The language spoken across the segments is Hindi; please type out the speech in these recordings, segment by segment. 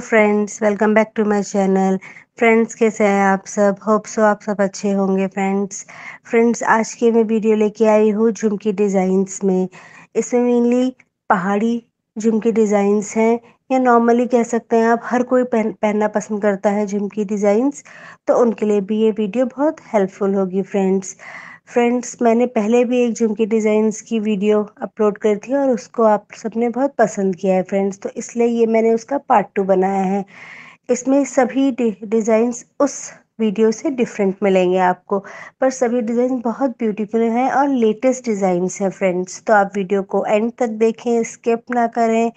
friends welcome back to my channel friends कैसे हैं आप सब होप सो आप सब अच्छे होंगे फ्रेंड्स फ्रेंड्स आज की मैं वीडियो लेके आई हूँ झुमकी डिज़ाइंस में इसमें मेनली पहाड़ी झुमकी डिज़ाइंस हैं या नॉर्मली कह सकते हैं आप हर कोई पहन पहनना पसंद करता है झुमकी डिज़ाइंस तो उनके लिए भी ये वीडियो बहुत हेल्पफुल होगी फ्रेंड्स फ्रेंड्स मैंने पहले भी एक झुमकी डिज़ाइंस की वीडियो अपलोड करी थी और उसको आप सबने बहुत पसंद किया है फ्रेंड्स तो इसलिए ये मैंने उसका पार्ट टू बनाया है इसमें सभी डिज़ाइंस उस वीडियो से डिफरेंट मिलेंगे आपको पर सभी डिज़ाइन बहुत ब्यूटीफुल हैं और लेटेस्ट डिज़ाइंस हैं फ्रेंड्स तो आप वीडियो को एंड तक देखें स्किप ना करें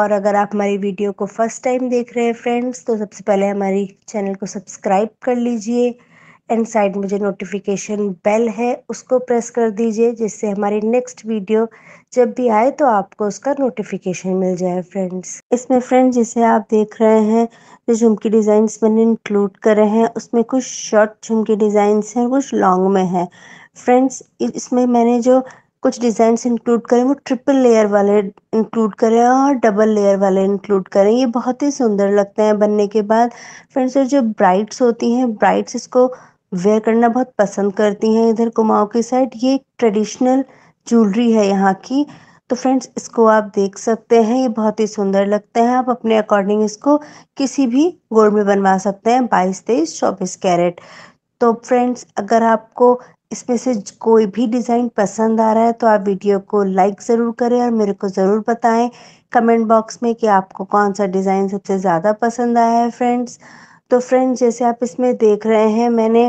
और अगर आप हमारी वीडियो को फर्स्ट टाइम देख रहे हैं फ्रेंड्स तो सबसे पहले हमारी चैनल को सब्सक्राइब कर लीजिए एंड साइड में जो नोटिफिकेशन बेल है उसको प्रेस कर दीजिए जिससे हमारी नेक्स्ट वीडियो जब भी आए तो आपको उसका नोटिफिकेशन मिल जाए फ्रेंड्स इसमें फ्रेंड्स जिसे आप देख रहे हैं जो झुमकी डिज़ाइंस मैंने इंक्लूड करे हैं उसमें कुछ शॉर्ट झुमकी डिज़ाइंस हैं कुछ लॉन्ग में है फ्रेंड्स इसमें मैंने जो कुछ डिज़ाइंस इंक्लूड करें वो ट्रिपल लेयर वाले इंक्लूड करें और डबल लेयर वाले इंक्लूड करें ये बहुत ही सुंदर लगते हैं बनने के बाद फ्रेंड्स जो ब्राइड्स होती हैं ब्राइट्स इसको वेयर करना बहुत पसंद करती हैं इधर कुमाऊँ की साइड ये एक ट्रेडिशनल ज्वेलरी है यहाँ की तो फ्रेंड्स इसको आप देख सकते हैं ये बहुत ही सुंदर लगते हैं आप अपने अकॉर्डिंग इसको किसी भी गोल्ड में बनवा सकते हैं बाईस तेईस चौबीस कैरेट तो फ्रेंड्स अगर आपको इसमें से कोई भी डिज़ाइन पसंद आ रहा है तो आप वीडियो को लाइक ज़रूर करें और मेरे को ज़रूर बताएं कमेंट बॉक्स में कि आपको कौन सा डिज़ाइन सबसे ज़्यादा पसंद आया है फ्रेंड्स तो फ्रेंड जैसे आप इसमें देख रहे हैं मैंने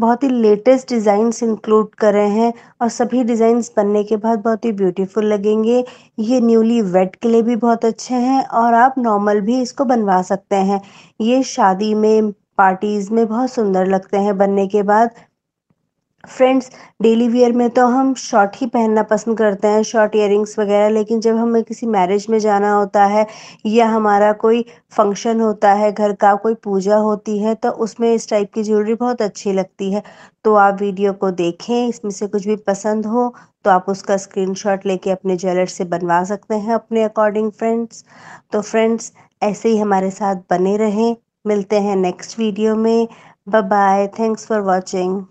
बहुत ही लेटेस्ट डिज़ाइंस इंक्लूड करे हैं और सभी डिज़ाइंस बनने के बाद बहुत ही ब्यूटीफुल लगेंगे ये न्यूली वेड के लिए भी बहुत अच्छे हैं और आप नॉर्मल भी इसको बनवा सकते हैं ये शादी में पार्टीज़ में बहुत सुंदर लगते हैं बनने के बाद फ्रेंड्स डेली वियर में तो हम शॉर्ट ही पहनना पसंद करते हैं शॉर्ट इयरिंग्स वगैरह लेकिन जब हमें किसी मैरिज में जाना होता है या हमारा कोई फंक्शन होता है घर का कोई पूजा होती है तो उसमें इस टाइप की ज्वेलरी बहुत अच्छी लगती है तो आप वीडियो को देखें इसमें से कुछ भी पसंद हो तो आप उसका स्क्रीन लेके अपने ज्वेलर से बनवा सकते हैं अपने अकॉर्डिंग फ्रेंड्स तो फ्रेंड्स ऐसे ही हमारे साथ बने रहें मिलते हैं नेक्स्ट वीडियो में bye bye thanks for watching